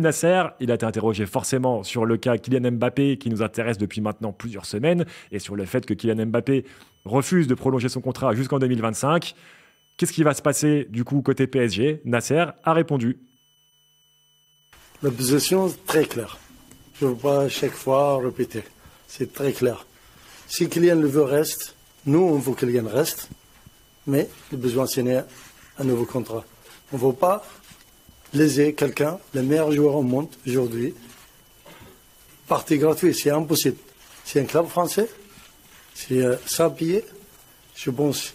Nasser, il a été interrogé forcément sur le cas Kylian Mbappé qui nous intéresse depuis maintenant plusieurs semaines et sur le fait que Kylian Mbappé refuse de prolonger son contrat jusqu'en 2025. Qu'est-ce qui va se passer du coup côté PSG Nasser a répondu. La position très claire. Je ne veux pas chaque fois répéter. C'est très clair. Si Kylian le veut, reste. Nous, on veut que Kylian reste. Mais il besoin c'est un nouveau contrat. On ne veut pas léser quelqu'un, le meilleur joueur au monde aujourd'hui. Parti gratuit. c'est impossible. C'est un club français, c'est sans euh, pied. Je pense,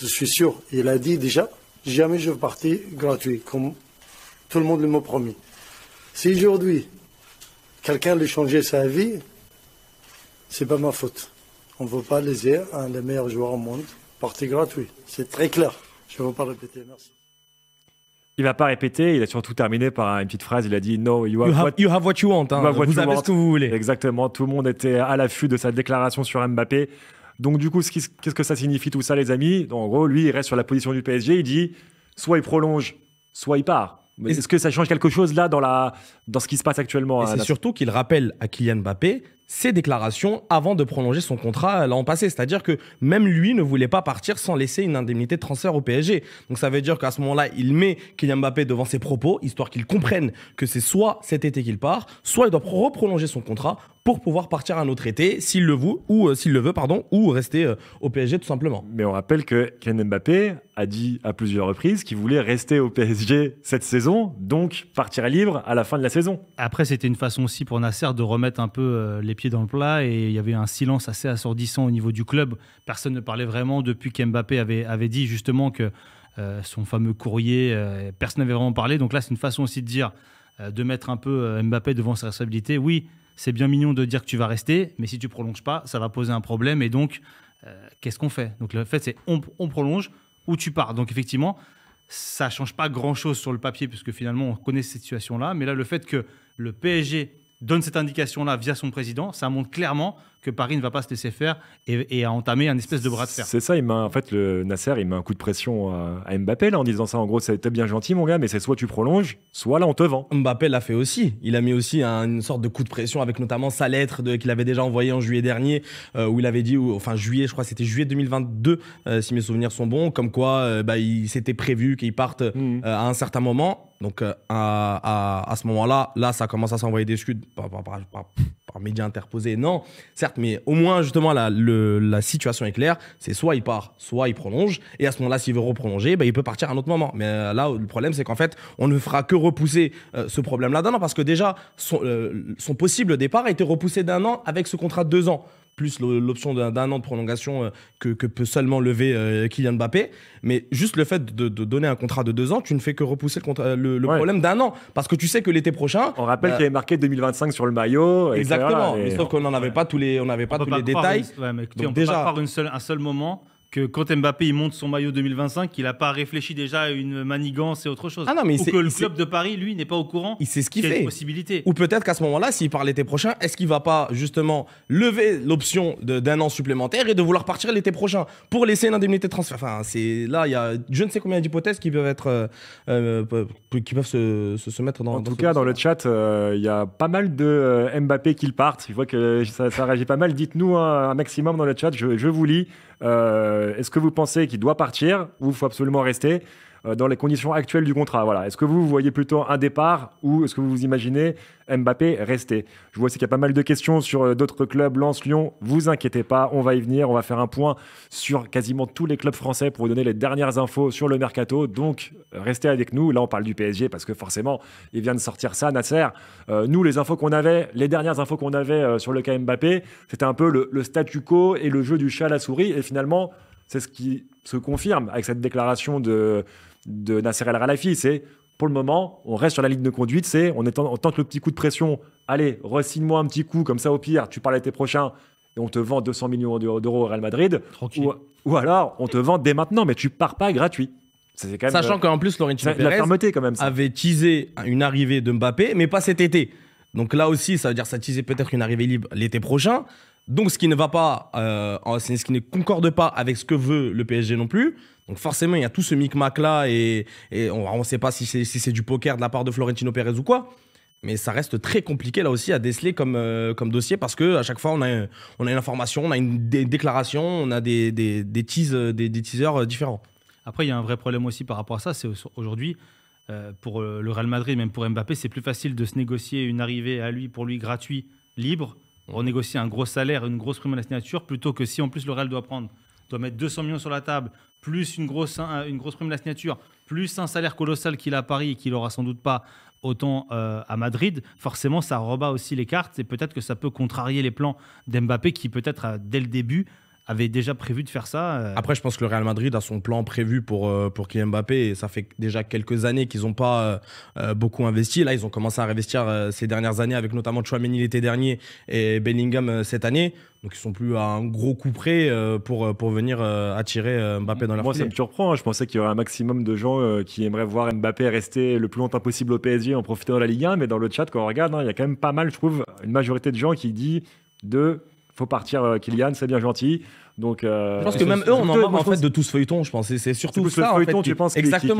je suis sûr, il a dit déjà, jamais je vais partir gratuit, comme tout le monde m'a promis. Si aujourd'hui, quelqu'un lui changer sa vie, c'est pas ma faute. On ne veut pas léser un des meilleurs joueurs au monde, partir gratuit. C'est très clair. Je ne veux pas répéter. Merci il va pas répéter, il a surtout terminé par une petite phrase, il a dit No, you have, what, you want. Hein. vous avez ce que vous voulez. Exactement, tout le monde était à l'affût de sa déclaration sur Mbappé. Donc du coup, qu'est-ce que ça signifie tout ça, les amis En gros, lui, il reste sur la position du PSG, il dit soit il prolonge, soit il part. Est-ce que ça change quelque chose là dans, la, dans ce qui se passe actuellement C'est surtout qu'il rappelle à Kylian Mbappé ses déclarations avant de prolonger son contrat euh, l'an passé. C'est-à-dire que même lui ne voulait pas partir sans laisser une indemnité de transfert au PSG. Donc ça veut dire qu'à ce moment-là, il met Kylian Mbappé devant ses propos, histoire qu'il comprenne que c'est soit cet été qu'il part, soit il doit reprolonger son contrat pour pouvoir partir à un autre été s'il le veut ou euh, s'il le veut pardon ou rester euh, au PSG tout simplement. Mais on rappelle que Ken Mbappé a dit à plusieurs reprises qu'il voulait rester au PSG cette saison, donc partir libre à la fin de la saison. Après c'était une façon aussi pour Nasser de remettre un peu euh, les pieds dans le plat et il y avait un silence assez assourdissant au niveau du club. Personne ne parlait vraiment depuis qu'Mbappé avait avait dit justement que son fameux courrier, personne n'avait vraiment parlé. Donc là, c'est une façon aussi de dire, de mettre un peu Mbappé devant sa responsabilité. Oui, c'est bien mignon de dire que tu vas rester, mais si tu prolonges pas, ça va poser un problème. Et donc, euh, qu'est-ce qu'on fait Donc, le fait, c'est on, prolonge ou tu pars. Donc, effectivement, ça change pas grand-chose sur le papier, puisque finalement, on connaît cette situation-là. Mais là, le fait que le PSG donne cette indication-là via son président, ça montre clairement que Paris ne va pas se laisser faire et, et à entamer un espèce de bras de fer. C'est ça, il en fait, le Nasser, il met un coup de pression à, Mbappé en disant ça. En gros, c'était bien gentil, mon gars, mais c'est soit tu prolonges, soit là, on te vend. Mbappé l'a fait aussi. Il a mis aussi une sorte de coup de pression avec notamment sa lettre qu'il avait déjà envoyée en juillet dernier, euh, où il avait dit, enfin juillet, je crois c'était juillet 2022, euh, si mes souvenirs sont bons, comme quoi euh, bah, il s'était prévu qu'il parte mhm. à un certain moment. Donc à, à, à ce moment-là, là, ça commence à s'envoyer des scuds par média interposé, non, certes, mais au moins justement la, la situation est claire, c'est soit il part, soit il prolonge, et à ce moment-là, s'il veut reprolonger, bah, il peut partir à un autre moment. Mais euh, là, le problème, c'est qu'en fait, on ne fera que repousser euh, ce problème-là d'un an, parce que déjà, son, euh, son possible départ a été repoussé d'un an avec ce contrat de deux ans plus l'option d'un an de prolongation euh, que, que, peut seulement lever euh, Kylian Mbappé. Mais juste le fait de, donner un contrat de deux ans, tu ne fais que repousser le, euh, problème d'un an. Parce que tu sais que l'été prochain. On rappelle bah qu'il y avait marqué 2025 sur le maillot. Exactement. sauf qu'on avait pas tous les, on n'avait pas, tous les détails. Donc, on peut déjà... pas croire une un seul moment que quand Mbappé il monte son maillot 2025, qu'il n'a pas réfléchi déjà à une manigance et autre chose. Ah non, mais Ou que le club de Paris, lui, n'est pas au courant. Il sait ce qu'il fait. Possibilité. Ou peut-être qu'à ce moment-là, s'il part l'été prochain, est-ce qu'il va pas justement lever l'option d'un an supplémentaire et de vouloir partir l'été prochain pour laisser une indemnité de transfert Enfin, c'est là, il y a je ne sais combien d'hypothèses qui peuvent être euh, euh, qui peuvent se, se, dans mettre dans. En tout cas, dans le chat, euh, il y a pas mal de Mbappé qui partent. Je vois que ça, réagit pas mal. Dites-nous hein, un, maximum dans le chat. je vous lis. Euh, est-ce que vous pensez qu'il doit partir ou il faut absolument rester euh, dans les conditions actuelles du contrat. Voilà. Est-ce que vous voyez plutôt un départ ou est-ce que vous vous imaginez Mbappé rester Je vois aussi qu'il y a pas mal de questions sur euh, d'autres clubs, Lens, Lyon. Vous inquiétez pas, on va y venir. On va faire un point sur quasiment tous les clubs français pour vous donner les dernières infos sur le mercato. Donc restez avec nous. Là, on parle du PSG parce que forcément, il vient de sortir ça, Nasser. Euh, nous, les infos qu'on avait, les dernières infos qu'on avait sur le cas Mbappé, c'était un peu le, le statu quo et le jeu du chat à la souris. Et finalement, c'est ce qui se confirme avec cette déclaration de, de Nasser El Ralafi. C'est pour le moment, on reste sur la ligne de conduite. C'est on, est en, tente le petit coup de pression. Allez, ressigne-moi un petit coup, comme ça, au pire, tu parles l'été prochain et on te vend 200 millions d'euros au Real Madrid. Tranquille. Ou, alors, on te vend dès maintenant, mais tu pars pas gratuit. Sachant euh, qu'en plus, Laurentino Pérez avait teasé une arrivée de Mbappé, mais pas cet été. Donc là aussi, ça veut dire ça teasait peut-être une arrivée libre l'été prochain. Donc, ce qui ne va pas, euh, ce qui ne concorde pas avec ce que veut le PSG non plus. Donc, forcément, il y a tout ce micmac-là et, on ne sait pas si c'est du poker de la part de Florentino Pérez ou quoi. Mais ça reste très compliqué là aussi à déceler comme, euh, dossier parce qu'à chaque fois on a, on une information, on a une déclaration, on a des, des, teasers euh, différents. Après, il y a un vrai problème aussi par rapport à ça. C'est aujourd'hui, pour le Real Madrid, même pour Mbappé, c'est plus facile de se négocier une arrivée à lui, pour lui, gratuit, libre, renégocier un gros salaire, une grosse prime à la signature, plutôt que si en plus le Real doit prendre, doit mettre 200 millions sur la table, plus une grosse, euh, une grosse prime à la signature, plus un salaire colossal qu'il a à Paris et qu'il n'aura sans doute pas autant euh, à Madrid, forcément ça rebat aussi les cartes et peut-être que ça peut contrarier les plans d'Mbappé qui peut-être euh, dès le début avait déjà prévu de faire ça. Euh. Après, je pense que le Real Madrid a son plan prévu pour, euh, pour Kylian Mbappé. ça fait déjà quelques années qu'ils n'ont pas euh, beaucoup investi. Là, ils ont commencé à investir ces dernières années, avec notamment Chouameni l'été dernier et Bellingham cette année. Donc, ils sont plus à un gros coup près pour, pour venir attirer Mbappé dans leur Moi, ça me surprend. Hein. Je pensais qu'il y aurait un maximum de gens qui aimeraient voir Mbappé rester le plus longtemps possible au PSG en profitant de la Ligue 1. Mais dans le chat, quand on regarde, hein, il y a quand même pas mal, je trouve, une majorité de gens qui disent de faut partir euh, Kylian, c'est bien gentil. Donc, euh, je pense que même eux, on en marre en fait de tout ce feuilleton. Je pense c'est surtout ça. exactement.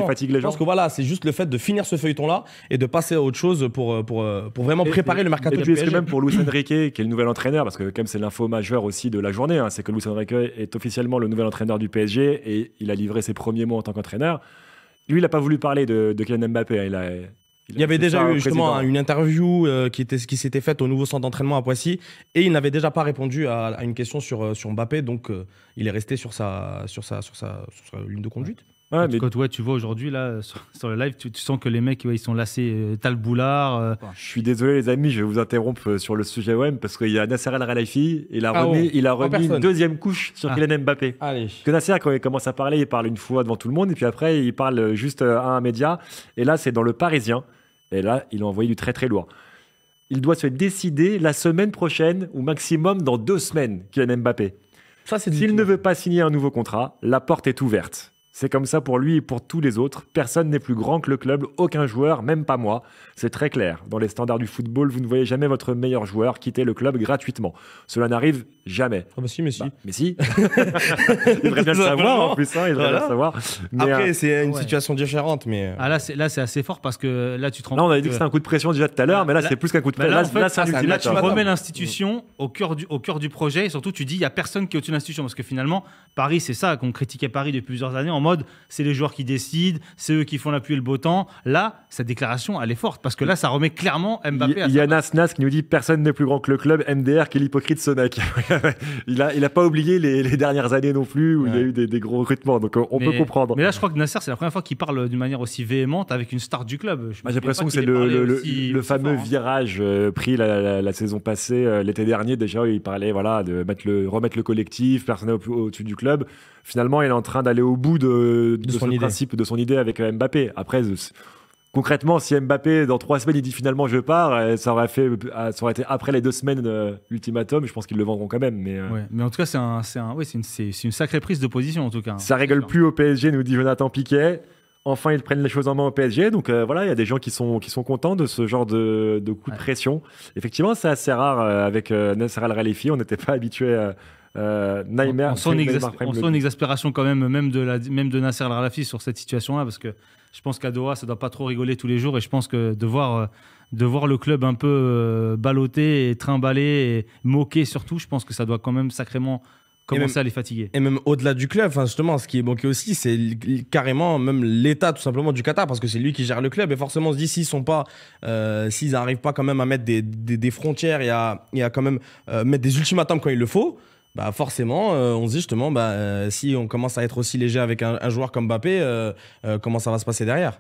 Qui, Je pense que voilà, c'est juste le fait de finir ce feuilleton-là et de passer à autre chose pour euh, pour, vraiment préparer le mercato. Et puis que même pour Luis Enrique, qui est le nouvel entraîneur, parce que quand même c'est l'info majeure aussi de la journée, hein, c'est que Luis Enrique est officiellement le nouvel entraîneur du PSG et il a livré ses premiers mots en tant qu'entraîneur. Lui, il n'a pas voulu parler de, de Kylian Mbappé. Hein, il a il, y avait déjà eu justement une interview euh, qui, était, qui s'était faite au nouveau centre d'entraînement à Poissy et il n'avait déjà pas répondu à, une question sur, euh, sur Mbappé, donc euh, il est resté sur sa, sur sa, sur sa, ligne de conduite. Ouais, mais... Quand tu vois aujourd'hui là sur, le live, tu, sens que les mecs ils sont lassés. T'as le boulard. Je suis désolé les amis, je vais vous interrompre sur le sujet OM parce qu'il y a Nasser el Khelaifi, il a ah, remis, oh, il a remis une deuxième couche sur ah. Kylian Mbappé. Que Nasser quand il commence à parler, il parle une fois devant tout le monde et puis après il parle juste à un média. Et là c'est dans le Parisien. Et là, il a envoyé du très très loin. Il doit se décider la semaine prochaine ou maximum dans deux semaines, Kylian Mbappé. S'il ne veut pas signer un nouveau contrat, la porte est ouverte. C'est comme ça pour lui et pour tous les autres. Personne n'est plus grand que le club, aucun joueur, même pas moi. C'est très clair. Dans les standards du football, vous ne voyez jamais votre meilleur joueur quitter le club gratuitement. Cela n'arrive jamais. Ah si, mais si. mais si. Bah, il devrait bien le savoir en plus. Hein, savoir. Après, euh, c'est une situation différente. Mais... Euh. Ah, là, c'est assez fort parce que là, tu te rends là, on avait dit que, c'était un coup de pression déjà tout à l'heure, mais là, c'est plus qu'un coup de bah, pression. Là, là, tu remets l'institution au, cœur du, au du projet et surtout, tu dis il n'y a personne qui est au-dessus de l'institution parce que finalement, Paris, c'est ça qu'on critiquait Paris depuis plusieurs années en c'est les joueurs qui décident, c'est eux qui font la et le beau temps. Là, sa déclaration, elle est forte parce que là, ça remet clairement Mbappé Il y a Nas Nas qui nous dit personne n'est plus grand que le club, MDR, qui est l'hypocrite il, a, il a pas oublié les, dernières années non plus où il y a eu des, gros recrutements, donc euh, on peut comprendre. Mais là, je crois que Nasser, c'est la première fois qu'il parle d'une manière aussi véhémente avec une star du club. Bah, j'ai l'impression que c'est le, fameux hein. virage euh, pris la, saison passée, euh, l'été dernier déjà, il parlait voilà, de mettre le, remettre le collectif, personne au-dessus du club. Finalement, il est en train d'aller au bout de de, son idée. avec Mbappé. Après, euh, concrètement, si Mbappé, dans trois semaines, il dit finalement je pars, euh, euh, ça aurait, été après les deux semaines ultimatum, je pense qu'ils le vendront quand même. Mais, en tout cas, c'est un, une, sacrée prise de position en tout cas. Hein, ça rigole plus au PSG, nous dit Jonathan Piquet. Enfin, ils prennent les choses en main au PSG. Donc voilà, il y a des gens qui sont, contents de ce genre de, coup de pression. Effectivement, c'est assez rare avec Nasser al ralifi On n'était pas habitué à euh, on, sent une, exaspération quand même, même de, même de Nasser Al-Rafi sur cette situation-là, parce que je pense qu'à Doha, ça doit pas trop rigoler tous les jours, et je pense que de voir, euh, de voir le club un peu euh, ballotté et trimballé et moqué surtout, je pense que ça doit quand même sacrément commencer à les fatiguer. Et même au-delà du club, enfin justement, ce qui est moqué aussi, c'est carrément même l'état tout simplement du Qatar, parce que c'est lui qui gère le club. Et forcément, on se dit s'ils sont pas, s'ils n'arrivent pas quand même à mettre des, frontières et à, quand même mettre des ultimatums quand il le faut bah forcément, euh, on se dit justement, bah, euh, si on commence à être aussi léger avec un, joueur comme Mbappé, euh, comment ça va se passer derrière